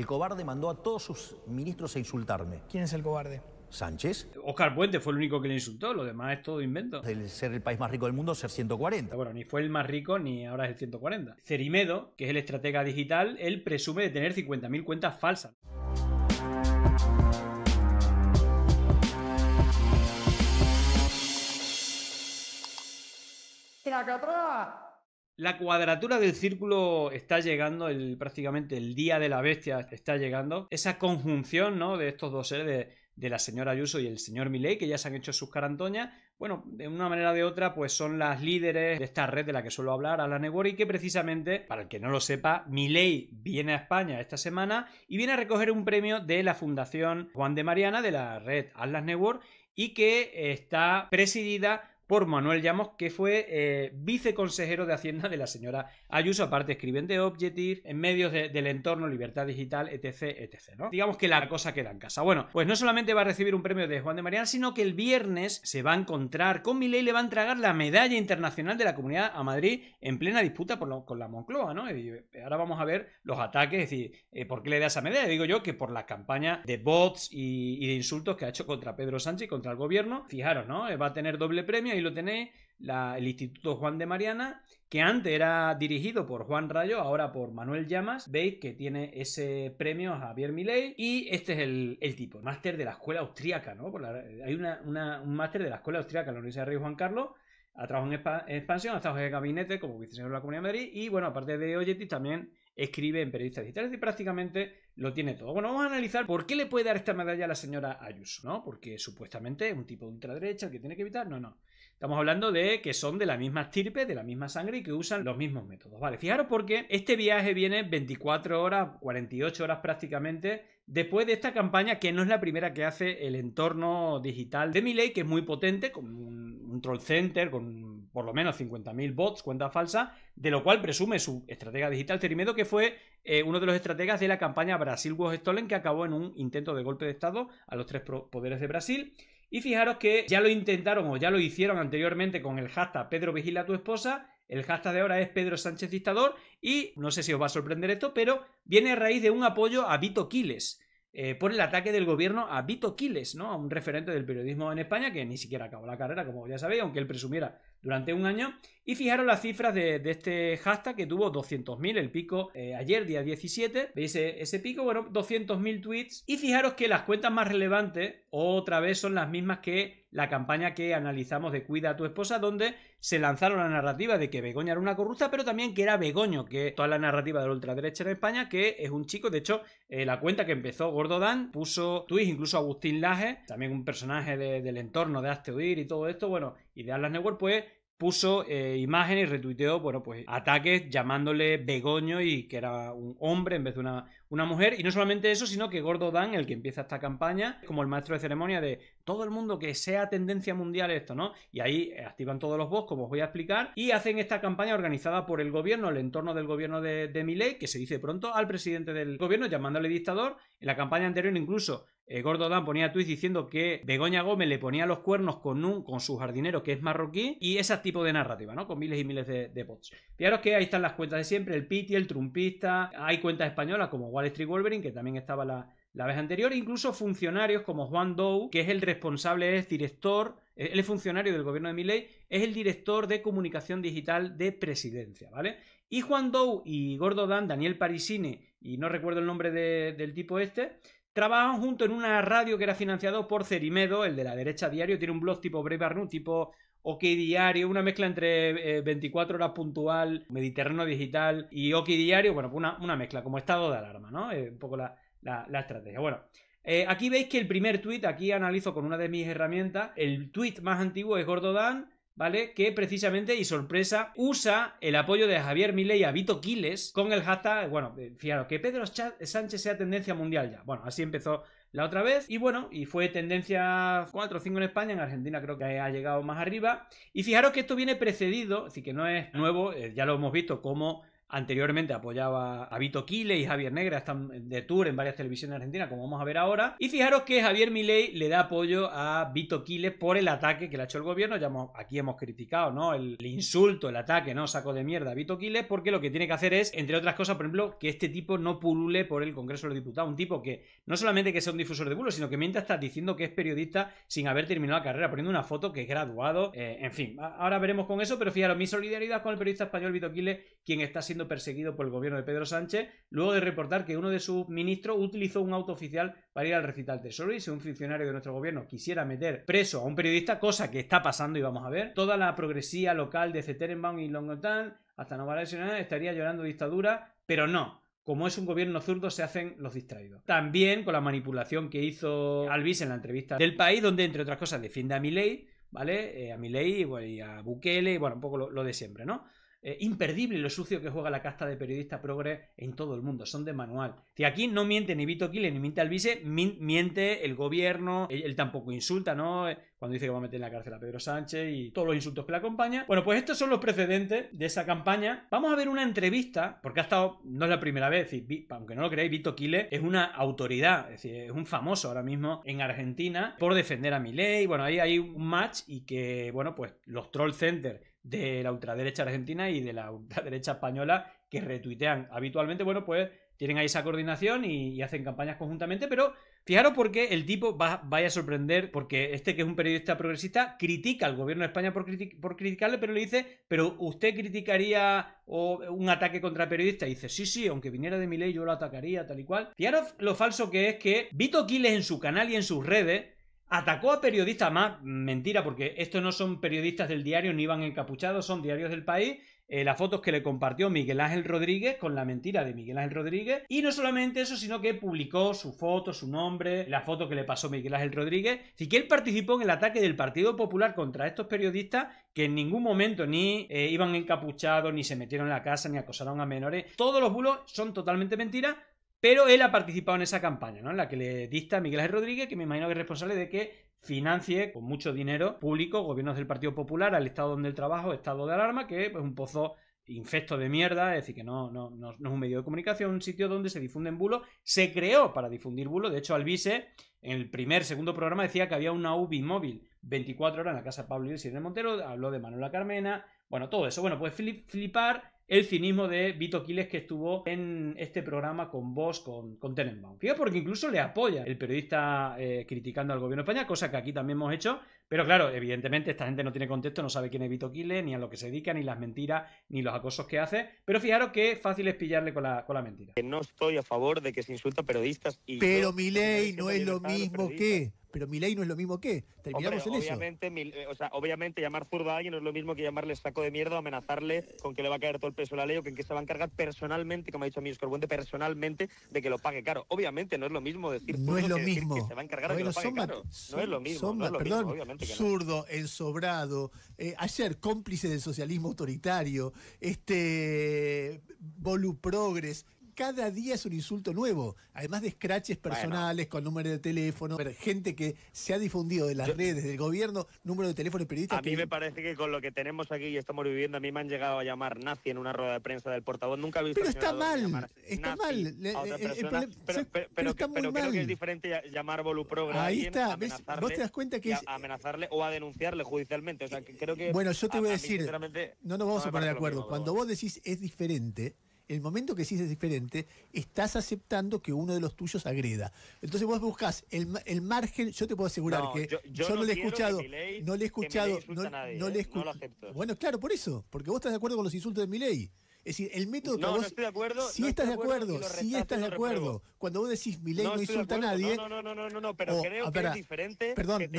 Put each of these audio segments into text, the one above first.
El cobarde mandó a todos sus ministros a insultarme. ¿Quién es el cobarde? Sánchez. Oscar Puente fue el único que le insultó, lo demás es todo invento. El ser el país más rico del mundo, ser 140. Bueno, ni fue el más rico ni ahora es el 140. Cerimedo, que es el estratega digital, él presume de tener 50.000 cuentas falsas. ¡Tira la cuadratura del círculo está llegando, el, prácticamente el día de la bestia está llegando. Esa conjunción ¿no? de estos dos seres, de, la señora Ayuso y el señor Milei, que ya se han hecho sus carantoñas, bueno, de una manera de otra, pues son las líderes de esta red de la que suelo hablar, Network, y que precisamente, para el que no lo sepa, Milei viene a España esta semana y viene a recoger un premio de la Fundación Juan de Mariana de la red Atlas Network y que está presidida por Manuel Llamos, que fue eh, viceconsejero de Hacienda de la señora Ayuso, aparte escribiente de Objective, en medios del entorno, libertad digital, etc, etc, ¿no? Digamos que la cosa queda en casa. Bueno, pues no solamente va a recibir un premio de Juan de Mariana, sino que el viernes se va a encontrar con Milei, le va a entregar la medalla internacional de la comunidad a Madrid en plena disputa por con la Moncloa, ¿no? Eh, ahora vamos a ver los ataques, es decir, eh, ¿por qué le da esa medalla? Digo yo que por la campaña de bots y, de insultos que ha hecho contra Pedro Sánchez y contra el gobierno. Fijaros, ¿no? Va a tener doble premio lo tenéis, el Instituto Juan de Mariana, que antes era dirigido por Juan Rayo, ahora por Manuel Llamas. Veis que tiene ese premio Javier Milei y este es el, el tipo, máster de la escuela austríaca, ¿no? hay un máster de la escuela austríaca en la Universidad de Rey Juan Carlos. Ha trabajado en, expansión, ha trabajado en gabinete como señor de la Comunidad de Madrid y, bueno, aparte de Oyetis, también escribe en periodistas digitales y prácticamente lo tiene todo. Bueno, vamos a analizar por qué le puede dar esta medalla a la señora Ayuso, ¿no? Porque supuestamente es un tipo de ultraderecha que tiene que evitar. No, no. Estamos hablando de que son de la misma estirpe, de la misma sangre y que usan los mismos métodos. Vale, fijaros porque este viaje viene 24 horas, 48 horas prácticamente después de esta campaña que no es la primera que hace el entorno digital de Miley, que es muy potente, con un, troll center, con por lo menos 50.000 bots, cuenta falsa, de lo cual presume su estratega digital Cerimedo, que fue eh, uno de los estrategas de la campaña Brasil Wolf Stolen, que acabó en un intento de golpe de Estado a los tres poderes de Brasil. Y fijaros que ya lo intentaron o ya lo hicieron anteriormente con el hashtag Pedro Vigila tu esposa. El hashtag de ahora es Pedro Sánchez Dictador y no sé si os va a sorprender esto, pero viene a raíz de un apoyo a Vito Quiles. Eh, por el ataque del gobierno a Vito Quiles, ¿no? A un referente del periodismo en España que ni siquiera acabó la carrera, como ya sabéis, aunque él presumiera durante un año. Y fijaros las cifras de, este hashtag que tuvo 200.000, el pico eh, ayer, día 17. ¿Veis e, ese pico? Bueno, 200.000 tweets. Y fijaros que las cuentas más relevantes otra vez son las mismas que la campaña que analizamos de Cuida a tu esposa, donde se lanzaron la narrativa de que Begoña era una corrupta, pero también que era Begoño, que toda la narrativa de la ultraderecha en España, que es un chico, de hecho, eh, la cuenta que empezó Gordo Dan, puso tweets, incluso Agustín Laje, también un personaje del entorno de oír y todo esto, bueno, y de Atlas Network, pues puso eh, imágenes y retuiteó, bueno, pues ataques llamándole Begoño y que era un hombre en vez de una, una mujer. Y no solamente eso, sino que Gordo Dan, el que empieza esta campaña, como el maestro de ceremonia de todo el mundo que sea tendencia mundial esto, ¿no? Y ahí eh, activan todos los bots, como os voy a explicar, y hacen esta campaña organizada por el gobierno, el entorno del gobierno de, de Miley, que se dice pronto al presidente del gobierno llamándole dictador. En la campaña anterior incluso eh, Gordo Dan ponía tweets diciendo que Begoña Gómez le ponía los cuernos con, un, con su jardinero que es marroquí y ese tipo de narrativa, ¿no? Con miles y miles de, bots. Fijaros que ahí están las cuentas de siempre, el Piti, el Trumpista, hay cuentas españolas como Wall Street Wolverine, que también estaba la, vez anterior, incluso funcionarios como Juan Dow, que es el responsable, es director, eh, él es funcionario del gobierno de Milley es el director de comunicación digital de presidencia, ¿vale? Y Juan Dow y Gordo Dan, Daniel Parisine, y no recuerdo el nombre del tipo este, Trabajaban junto en una radio que era financiado por Cerimedo, el de la derecha diario, tiene un blog tipo breve Arnold, tipo OK Diario, una mezcla entre 24 eh, horas puntual, Mediterráneo Digital y OK Diario, bueno, una, una mezcla, como estado de alarma, ¿no? Eh, un poco la, estrategia. Bueno, eh, aquí veis que el primer tweet, aquí analizo con una de mis herramientas, el tweet más antiguo es Gordodan, ¿vale? Que precisamente, y sorpresa, usa el apoyo de Javier Milei a Vito Quiles con el hashtag, bueno, eh, fijaros, que Pedro Sánchez sea tendencia mundial ya. Bueno, así empezó la otra vez. Y bueno, y fue tendencia 4 o 5 en España, en Argentina creo que ha llegado más arriba. Y fijaros que esto viene precedido, así que no es nuevo, eh, ya lo hemos visto como Anteriormente apoyaba a Vito Kile y Javier Negra, están de tour en varias televisiones argentinas, como vamos a ver ahora. Y fijaros que Javier Milei le da apoyo a Vito Kile por el ataque que le ha hecho el gobierno. Ya hemos, aquí hemos criticado, ¿no? El, insulto, el ataque, ¿no? Saco de mierda a Vito Kile, porque lo que tiene que hacer es, entre otras cosas, por ejemplo, que este tipo no pulule por el Congreso de los Diputados. Un tipo que no solamente que sea un difusor de bulos, sino que mientras está diciendo que es periodista sin haber terminado la carrera, poniendo una foto que es graduado. Eh, en fin, ahora veremos con eso, pero fijaros, mi solidaridad con el periodista español Vito quien está siendo perseguido por el gobierno de Pedro Sánchez, luego de reportar que uno de sus ministros utilizó un auto oficial para ir al recital Tesoro y si un funcionario de nuestro gobierno quisiera meter preso a un periodista, cosa que está pasando y vamos a ver, toda la progresía local de Ceterenbaum y Longotan hasta Navarra estaría llorando dictadura, pero no, como es un gobierno zurdo, se hacen los distraídos. También con la manipulación que hizo Alvis en la entrevista del país, donde, entre otras cosas, defiende a Milei, ¿vale? Eh, a Milei y a Bukele, y bueno, un poco lo de siempre, ¿no? imperdible lo sucio que juega la casta de periodista progre en todo el mundo. Son de manual. Si aquí no miente ni Vito Kile ni miente vice miente el gobierno. Él, tampoco insulta, ¿no? Cuando dice que va a meter en la cárcel a Pedro Sánchez y todos los insultos que le acompañan. Bueno, pues estos son los precedentes de esa campaña. Vamos a ver una entrevista, porque ha estado, no es la primera vez, aunque no lo creáis, Vito Kile es una autoridad, es decir, es un famoso ahora mismo en Argentina por defender a Milei. Bueno, ahí hay un match y que, bueno, pues los troll center de la ultraderecha argentina y de la ultraderecha española que retuitean habitualmente, bueno, pues tienen ahí esa coordinación y, hacen campañas conjuntamente, pero fijaros porque el tipo vaya a sorprender, porque este que es un periodista progresista critica al gobierno de España por, por criticarle, pero le dice, pero usted criticaría un ataque contra periodista y dice, sí, sí, aunque viniera de mi ley yo lo atacaría, tal y cual. Fijaros lo falso que es que Vito Quiles en su canal y en sus redes Atacó a periodistas más, mentira, porque estos no son periodistas del diario ni iban encapuchados, son diarios del país. Eh, las fotos que le compartió Miguel Ángel Rodríguez con la mentira de Miguel Ángel Rodríguez. Y no solamente eso, sino que publicó su foto, su nombre, la foto que le pasó Miguel Ángel Rodríguez. Si que él participó en el ataque del Partido Popular contra estos periodistas que en ningún momento ni eh, iban encapuchados, ni se metieron en la casa, ni acosaron a menores. Todos los bulos son totalmente mentiras pero él ha participado en esa campaña, ¿no? En la que le dicta Miguel Ángel Rodríguez, que me imagino que es responsable de que financie con mucho dinero público gobiernos del Partido Popular al estado donde el trabajo, estado de alarma, que es pues, un pozo infecto de mierda, es decir, que no, no, no, es un medio de comunicación, un sitio donde se difunden bulos, se creó para difundir bulos, de hecho Alvise en el primer, segundo programa decía que había una UBI móvil 24 horas en la casa de Pablo y de Montero, habló de Manuela Carmena, bueno, todo eso, bueno, pues flipar el cinismo de Vito Quiles que estuvo en este programa con vos, con, Tenenbaum. Fíjate porque incluso le apoya el periodista eh, criticando al gobierno de España, cosa que aquí también hemos hecho, pero claro, evidentemente esta gente no tiene contexto, no sabe quién es Vito Quiles, ni a lo que se dedica, ni las mentiras, ni los acosos que hace, pero fijaros que fácil es pillarle con la, con la mentira. Que no estoy a favor de que se insulta periodistas y... Pero mi ley no es lo mismo que pero mi ley no es lo mismo que. Terminamos en obviamente, eh, obviamente llamar zurdo a alguien no es lo mismo que llamarle saco de mierda amenazarle con que le va a caer todo el peso de la ley o que, en que se va a encargar personalmente, como ha dicho mi Buende, personalmente de que lo pague caro. Obviamente no es lo mismo decir no es lo que mismo. se va a encargar de que lo pague caro. No es lo mismo. zurdo, ensobrado, eh, ayer cómplice del socialismo autoritario, este Volu cada día es un insulto nuevo, además de scratches personales con número de teléfono, gente que se ha difundido de las redes, del gobierno, número de teléfono de periodistas. A mí me parece que con lo que tenemos aquí y estamos viviendo, a mí me han llegado a llamar nazi en una rueda de prensa del portavoz, nunca he visto... Pero está mal, está mal. Pero creo que es diferente llamar voluprograma Ahí está, ¿Vos te das cuenta que a eh, amenazarle o a denunciarle judicialmente, creo que... Bueno, yo te voy a, decir, no nos vamos a poner de acuerdo. Cuando vos decís es diferente, el momento que sí es diferente, estás aceptando que uno de los tuyos agreda. Entonces vos buscas el, el margen, yo te puedo asegurar que yo, no, le he escuchado, no le he escuchado, no, no, le he escuchado. Bueno, claro, por eso, porque vos estás de acuerdo con los insultos de mi ley. Es decir, el método que no de acuerdo. Si estás de acuerdo, si estás de acuerdo, cuando vos decís mi no, insulta a nadie. No, no, no, no, no, pero oh, creo que es diferente perdón, que te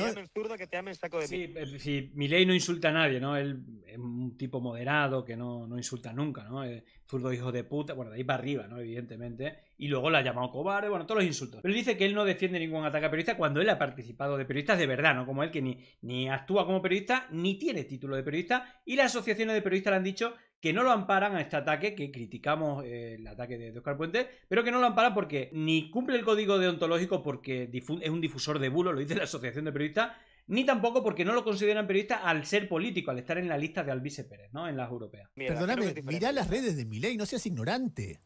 que te saco de Sí, eh, mi ley no insulta a nadie, ¿no? Él es un tipo moderado que no, insulta nunca, ¿no? furdo eh, zurdo hijo de puta, bueno, de ahí para arriba, ¿no? Evidentemente. Y luego la ha llamado cobarde, bueno, todos los insultos. Pero él dice que él no defiende ningún ataque a periodista cuando él ha participado de periodistas de verdad, ¿no? Como él que ni, ni actúa como periodista, ni tiene título de periodista. Y las asociaciones de periodistas le han dicho que no lo amparan a este ataque, que criticamos eh, el ataque de, Oscar Puente, pero que no lo amparan porque ni cumple el código deontológico porque es un difusor de bulo, lo dice la Asociación de Periodistas, ni tampoco porque no lo consideran periodista al ser político, al estar en la lista de Albice Pérez, ¿no? En las europeas. Perdóname, mira las redes de ley no seas ignorante.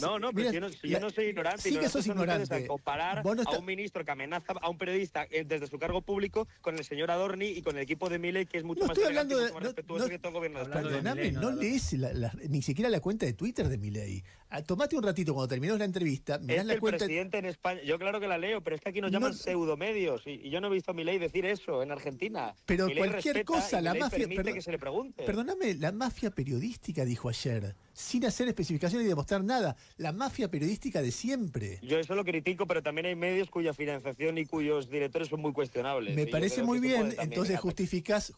No, no, pero yo, no, yo no soy ignorante. Sí que sos ignorante. comparar a un ministro que amenaza a un periodista eh, desde su cargo público con el señor Adorni y con el equipo de Miley, que es mucho más, estoy hablando de, respetuoso todo gobierno. no lees ni siquiera la cuenta de Twitter de Miley. Ah, tomate un ratito cuando terminemos la entrevista. me dan la el cuenta... presidente en España. Yo claro que la leo, pero es que aquí nos llaman pseudomedios y, yo no he visto a ley decir eso en Argentina. Pero cualquier cosa, la mafia. que se le Perdóname, la mafia periodística dijo ayer, sin hacer especificaciones y demostrar nada. La mafia periodística de siempre. Yo eso lo critico, pero también hay medios cuya financiación y cuyos directores son muy cuestionables. Me parece muy bien. Entonces justificás,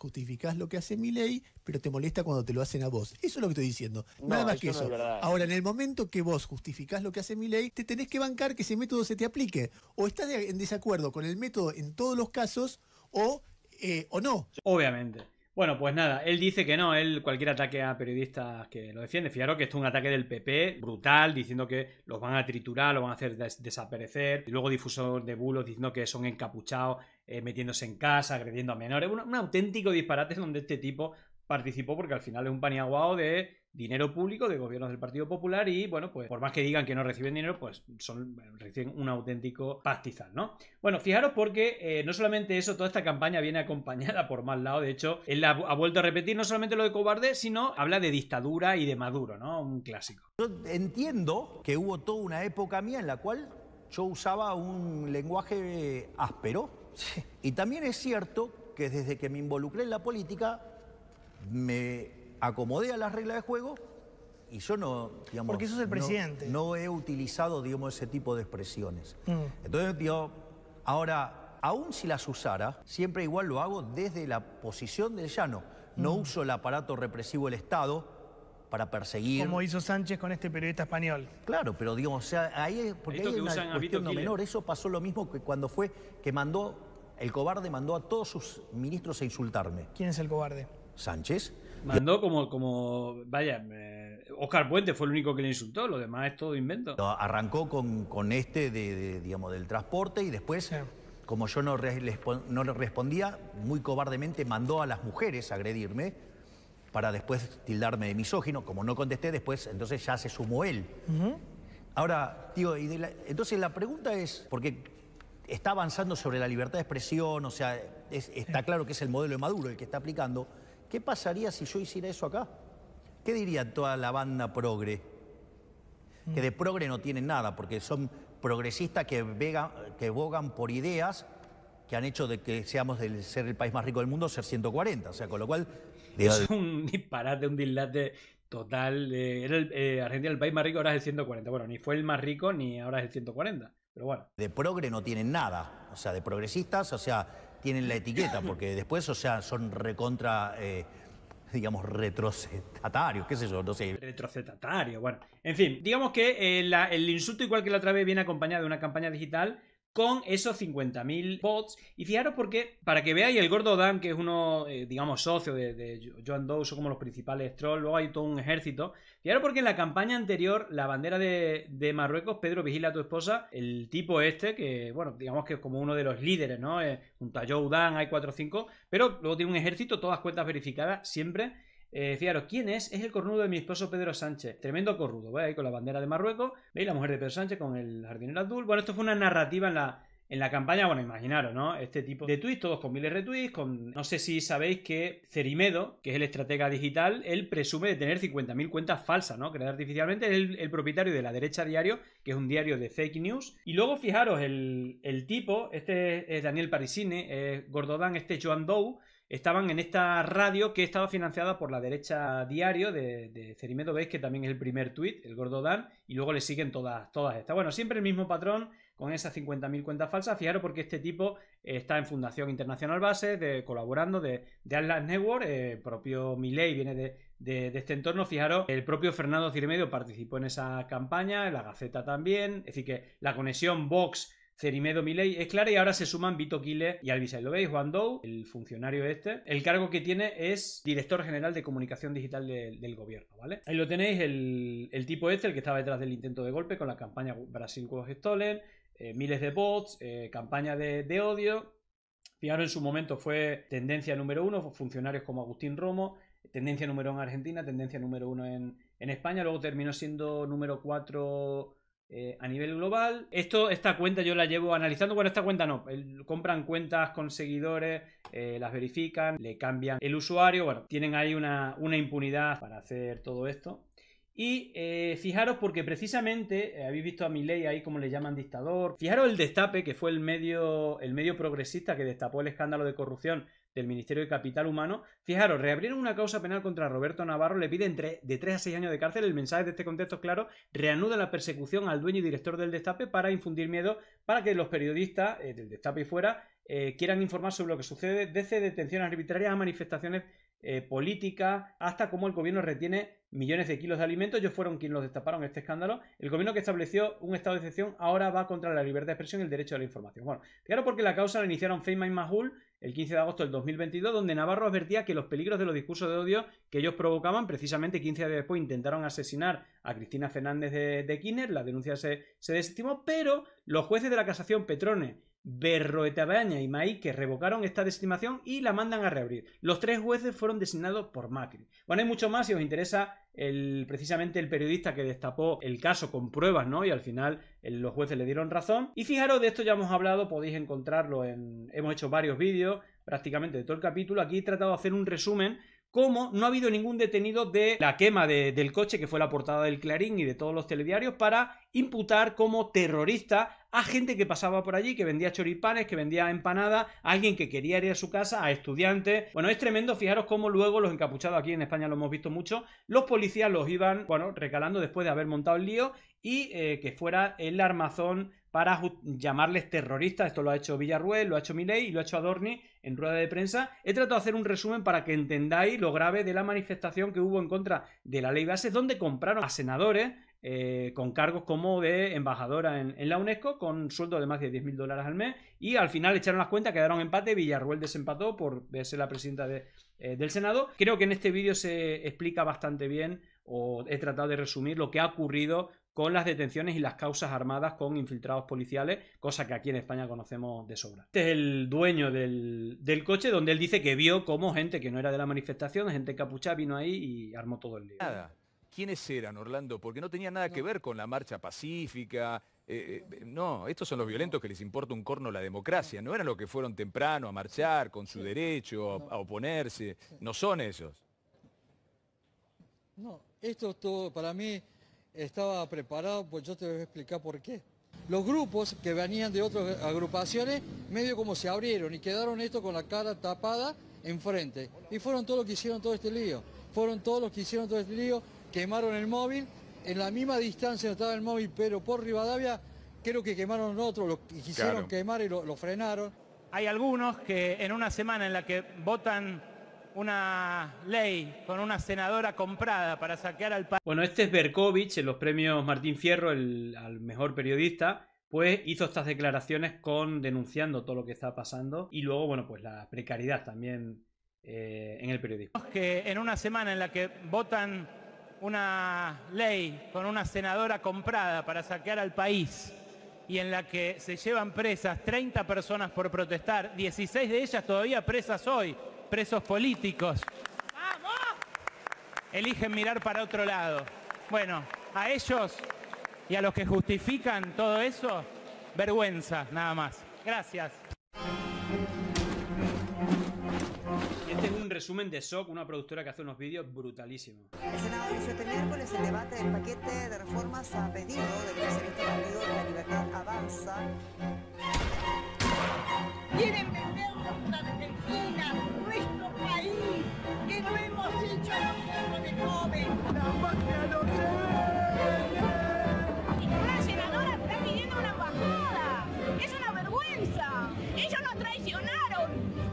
lo que hace mi ley, pero te molesta cuando te lo hacen a vos. Eso es lo que estoy diciendo. Nada más que eso. Ahora, en el momento que vos justificás lo que hace mi ley, te tenés que bancar que ese método se te aplique. O estás en desacuerdo con el método en todos los casos, o, eh, o no. Obviamente. Bueno, pues nada, él dice que no, él cualquier ataque a periodistas que lo defiende, fijaros que esto es un ataque del PP brutal, diciendo que los van a triturar, los van a hacer desaparecer, y luego difusor de bulos diciendo que son encapuchados, eh, metiéndose en casa, agrediendo a menores, un, auténtico disparate donde este tipo participó porque al final es un paniaguado de dinero público de gobiernos del Partido Popular y, bueno, pues por más que digan que no reciben dinero, pues son, reciben un auténtico pastizal, ¿no? Bueno, fijaros porque eh, no solamente eso, toda esta campaña viene acompañada por mal lado, de hecho, él ha, vuelto a repetir no solamente lo de cobarde, sino habla de dictadura y de Maduro, ¿no? Un clásico. Yo entiendo que hubo toda una época mía en la cual yo usaba un lenguaje áspero. Y también es cierto que desde que me involucré en la política, me acomodé las reglas de juego y yo no, digamos... Porque eso es el presidente. No, he utilizado, digamos, ese tipo de expresiones. Mm. Entonces, digo, ahora, aún si las usara, siempre igual lo hago desde la posición del llano. No mm. uso el aparato represivo del Estado para perseguir... Como hizo Sánchez con este periodista español. Claro, pero digamos, o sea, ahí, porque hay una cuestión menor. Eso pasó lo mismo que cuando fue que mandó... El cobarde mandó a todos sus ministros a insultarme. ¿Quién es el cobarde? Sánchez. Mandó como, como vaya, Oscar Puente fue el único que le insultó, lo demás es todo invento. Arrancó con, este digamos, del transporte y después, como yo no, le respondía, muy cobardemente mandó a las mujeres a agredirme para después tildarme de misógino. Como no contesté, después entonces ya se sumó él. Ahora, tío, entonces la pregunta es, porque está avanzando sobre la libertad de expresión, o sea, está claro que es el modelo de Maduro el que está aplicando. ¿Qué pasaría si yo hiciera eso acá? ¿Qué diría toda la banda progre? Que de progre no tienen nada, porque son progresistas que, que bogan por ideas que han hecho de que seamos el ser el país más rico del mundo ser 140. O sea, con lo cual. es un disparate, un dislate total. Argentina eh, era el, eh, el país más rico, ahora es el 140. Bueno, ni fue el más rico, ni ahora es el 140. Pero bueno. De progre no tienen nada. O sea, de progresistas, o sea, tienen la etiqueta, porque después, o sea, son recontra, eh, digamos, retrocetatarios, qué sé yo, no sé. bueno. En fin, digamos que eh, el insulto, igual que la otra vez, viene acompañado de una campaña digital con esos 50.000 bots. Y fijaros porque, para que veáis, el Gordo Dan, que es uno, eh, digamos, socio de, de Joan Doe, son como los principales trolls, luego hay todo un ejército. Fijaros porque en la campaña anterior, la bandera de, Marruecos, Pedro vigila a tu esposa, el tipo este, que, bueno, digamos que es como uno de los líderes, ¿no? Eh, junto a Joe Dan, hay 4 o 5, pero luego tiene un ejército, todas cuentas verificadas, siempre. Eh, fijaros, ¿quién es? Es el cornudo de mi esposo Pedro Sánchez. Tremendo cornudo, ¿veis? Ahí con la bandera de Marruecos. ¿Veis? La mujer de Pedro Sánchez con el jardinero azul. Bueno, esto fue una narrativa en la, en campaña, bueno, imaginaros, ¿no? Este tipo de tweets, todos con miles de retweets, con... No sé si sabéis que Cerimedo, que es el estratega digital, él presume de tener 50.000 cuentas falsas, ¿no? Creadas artificialmente, es el, propietario de La Derecha Diario, que es un diario de fake news. Y luego, fijaros, el, tipo, este es Daniel Parisine, es Gordodán, este es Joan Dow, estaban en esta radio que estaba financiada por la derecha diario de, Cerimedo, veis que también es el primer tuit, el gordo Dan, y luego le siguen todas, todas estas. Bueno, siempre el mismo patrón con esas 50.000 cuentas falsas. Fijaros porque este tipo eh, está en Fundación Internacional Base, de, colaborando de, de Atlas Network, eh, El propio Milei viene de, este entorno. Fijaros, el propio Fernando cerimedo participó en esa campaña, en la Gaceta también. Es decir, que la conexión Vox Cerimedo Milei es claro, y ahora se suman Vito Quiles y Ahí ¿Lo veis? Juan Dou, el funcionario este. El cargo que tiene es director general de comunicación digital del gobierno, ¿vale? Ahí lo tenéis, el, tipo este, el que estaba detrás del intento de golpe con la campaña Brasil was stolen, eh, miles de bots, eh, campaña de, odio. Fijaros, en su momento fue tendencia número uno, funcionarios como Agustín Romo, tendencia número uno en Argentina, tendencia número uno en, en España, luego terminó siendo número cuatro eh, a nivel global. Esto, esta cuenta yo la llevo analizando. Bueno, esta cuenta no. compran cuentas con seguidores, eh, las verifican, le cambian el usuario. Bueno, tienen ahí una impunidad para hacer todo esto. Y eh, fijaros porque precisamente, eh, habéis visto a Milei ahí como le llaman dictador, fijaros el destape que fue el medio, el medio progresista que destapó el escándalo de corrupción del Ministerio de Capital Humano, fijaros, reabrieron una causa penal contra Roberto Navarro, le piden de tres a seis años de cárcel, el mensaje de este contexto es claro, reanuda la persecución al dueño y director del destape para infundir miedo, para que los periodistas eh, del destape y fuera quieran informar sobre lo que sucede desde detenciones arbitrarias a manifestaciones eh, política, hasta cómo el gobierno retiene millones de kilos de alimentos. Ellos fueron quienes los destaparon este escándalo. El gobierno que estableció un estado de excepción ahora va contra la libertad de expresión y el derecho a la información. Bueno, claro porque la causa la iniciaron Feynman y Mahul el 15 de agosto del 2022, donde Navarro advertía que los peligros de los discursos de odio que ellos provocaban, precisamente 15 días después intentaron asesinar a Cristina Fernández de, Kirchner, la denuncia se, se desestimó, pero los jueces de la casación Petrone Berroetabaña y Maí que revocaron esta desestimación y la mandan a reabrir. Los tres jueces fueron designados por Macri. Bueno, hay mucho más si os interesa el, precisamente el periodista que destapó el caso con pruebas, ¿no? Y al final los jueces le dieron razón. Y fijaros, de esto ya hemos hablado, podéis encontrarlo en... Hemos hecho varios vídeos prácticamente de todo el capítulo. Aquí he tratado de hacer un resumen como no ha habido ningún detenido de la quema del coche, que fue la portada del Clarín y de todos los telediarios, para imputar como terrorista a gente que pasaba por allí, que vendía choripanes, que vendía empanadas, a alguien que quería ir a su casa, a estudiantes. Bueno, es tremendo, fijaros cómo luego los encapuchados aquí en España lo hemos visto mucho, los policías los iban, bueno, recalando después de haber montado el lío y eh, que fuera el armazón para llamarles terroristas. Esto lo ha hecho Villarruel, lo ha hecho Milei y lo ha hecho Adorni en rueda de prensa. He tratado de hacer un resumen para que entendáis lo grave de la manifestación que hubo en contra de la ley base, donde compraron a senadores, eh, con cargos como de embajadora en, la UNESCO, con sueldo de más de 10.000 dólares al mes. Y al final echaron las cuentas, quedaron empate. Villarruel desempató por ser la presidenta eh, del Senado. Creo que en este vídeo se explica bastante bien, o he tratado de resumir, lo que ha ocurrido con las detenciones y las causas armadas con infiltrados policiales, cosa que aquí en España conocemos de sobra. Este es el dueño del, coche donde él dice que vio cómo gente que no era de la manifestación, gente capucha, vino ahí y armó todo el día. Nada. ¿Quiénes eran, Orlando? Porque no tenía nada que ver con la marcha pacífica. Eh, eh, eh, no, estos son los violentos que les importa un corno la democracia. No eran los que fueron temprano a marchar con su derecho, a, oponerse. No son ellos. No, esto todo para mí estaba preparado, pues yo te voy a explicar por qué. Los grupos que venían de otras agrupaciones, medio como se abrieron y quedaron esto con la cara tapada enfrente. Y fueron todos los que hicieron todo este lío. Fueron todos los que hicieron todo este lío quemaron el móvil, en la misma distancia estaba el móvil, pero por Rivadavia, creo que quemaron otro, lo quisieron quemar y lo, frenaron. Hay algunos que en una semana en la que votan una ley con una senadora comprada para saquear al país. Bueno, este es Berkovich, en los premios Martín Fierro, el, al mejor periodista, pues hizo estas declaraciones con denunciando todo lo que está pasando y luego, bueno, pues la precariedad también eh, en el periodismo. Que en una semana en la que votan una ley con una senadora comprada para saquear al país y en la que se llevan presas 30 personas por protestar, 16 de ellas todavía presas hoy, presos políticos. ¡Vamos! Eligen mirar para otro lado. Bueno, a ellos y a los que justifican todo eso, vergüenza nada más. Gracias. resumen de SOC, una productora que hace unos vídeos brutalísimos. El Senado inició este miércoles el debate del paquete de reformas a pedido del presidente partido de la libertad avanza. Quieren vender la Argentina, nuestro país, que no hemos hecho lo de joven. La patria no se vende. Una senadora está pidiendo una bajada. Es una vergüenza. Ellos nos traicionaron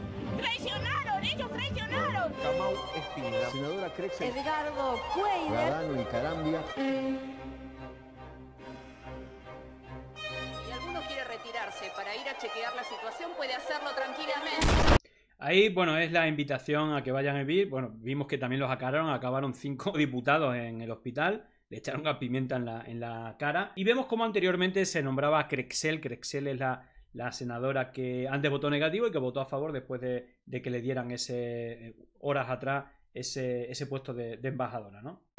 ellos Camau Espina. Crexel. Edgardo Cueira y Carambia. Si alguno quiere retirarse para ir a chequear la situación, puede hacerlo tranquilamente. Ahí, bueno, es la invitación a que vayan a vivir. Bueno, vimos que también los acabaron, acabaron cinco diputados en el hospital le echaron a pimienta en la, en la cara. Y vemos como anteriormente se nombraba Crexel. Crexel es la la senadora que antes votó negativo y que votó a favor después de, que le dieran ese eh, horas atrás ese, ese puesto de, de, embajadora, ¿no?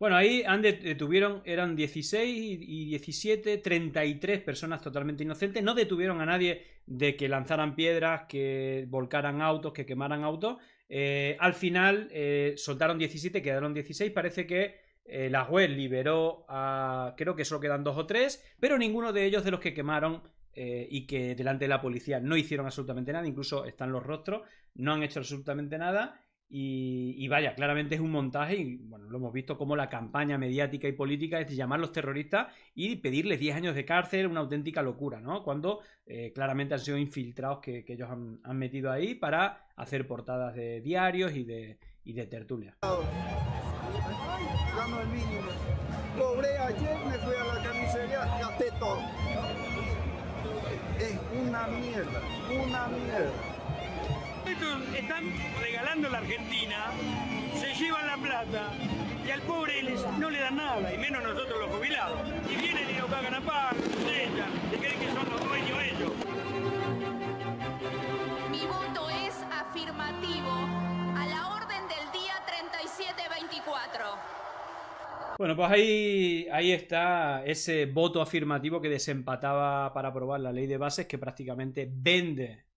Bueno, ahí han detuvieron, eh, eran 16 y 17, 33 personas totalmente inocentes. No detuvieron a nadie de que lanzaran piedras, que volcaran autos, que quemaran autos. Eh, al final eh, soltaron 17, quedaron 16. Parece que la juez liberó a, creo que solo quedan dos o tres, pero ninguno de ellos de los que quemaron y que delante de la policía no hicieron absolutamente nada, incluso están los rostros, no han hecho absolutamente nada. Y, vaya, claramente es un montaje y bueno, lo hemos visto como la campaña mediática y política es llamar los terroristas y pedirles 10 años de cárcel, una auténtica locura, ¿no? Cuando eh, claramente han sido infiltrados que, ellos han, metido ahí para hacer portadas de diarios y de, y de tertulias. ayer, me fui a la Es una mierda, una mierda están regalando la Argentina, se llevan la plata y al pobre no le dan nada, y menos nosotros los jubilados. Y vienen y nos pagan a par, nos creen que son los dueños ellos. Mi voto es afirmativo a la orden del día 3724. Bueno, pues ahí, ahí está ese voto afirmativo que desempataba para aprobar la ley de bases que prácticamente vende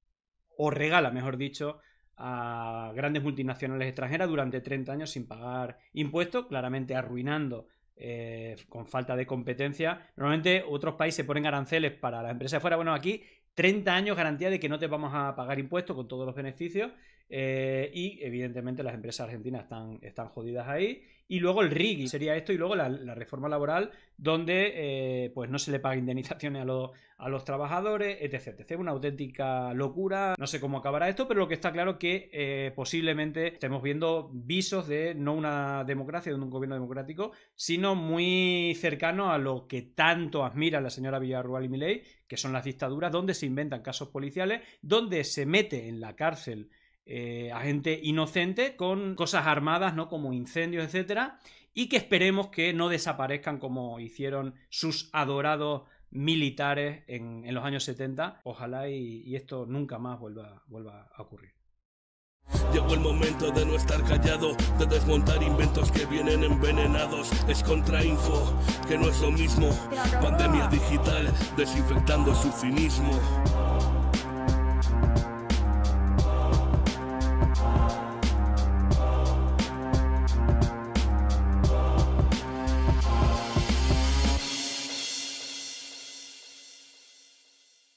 o regala, mejor dicho, a grandes multinacionales extranjeras durante 30 años sin pagar impuestos, claramente arruinando eh, con falta de competencia. Normalmente otros países ponen aranceles para las empresas fuera. Bueno, aquí 30 años garantía de que no te vamos a pagar impuestos con todos los beneficios. Eh, y evidentemente las empresas argentinas están, están jodidas ahí y luego el RIGI sería esto y luego la, reforma laboral donde eh, pues no se le paga indemnizaciones a los, a los trabajadores, etc, Una auténtica locura, no sé cómo acabará esto, pero lo que está claro que eh, posiblemente estemos viendo visos de no una democracia, de un gobierno democrático, sino muy cercano a lo que tanto admira la señora Villarrual y Milei, que son las dictaduras donde se inventan casos policiales, donde se mete en la cárcel eh, a gente inocente con cosas armadas, ¿no? Como incendios, etcétera, y que esperemos que no desaparezcan como hicieron sus adorados militares en, los años 70. Ojalá y, esto nunca más vuelva, vuelva a ocurrir. Llegó el momento de no estar callado, de desmontar inventos que vienen envenenados. Es contrainfo, que no es lo mismo. Pandemia digital, desinfectando su cinismo.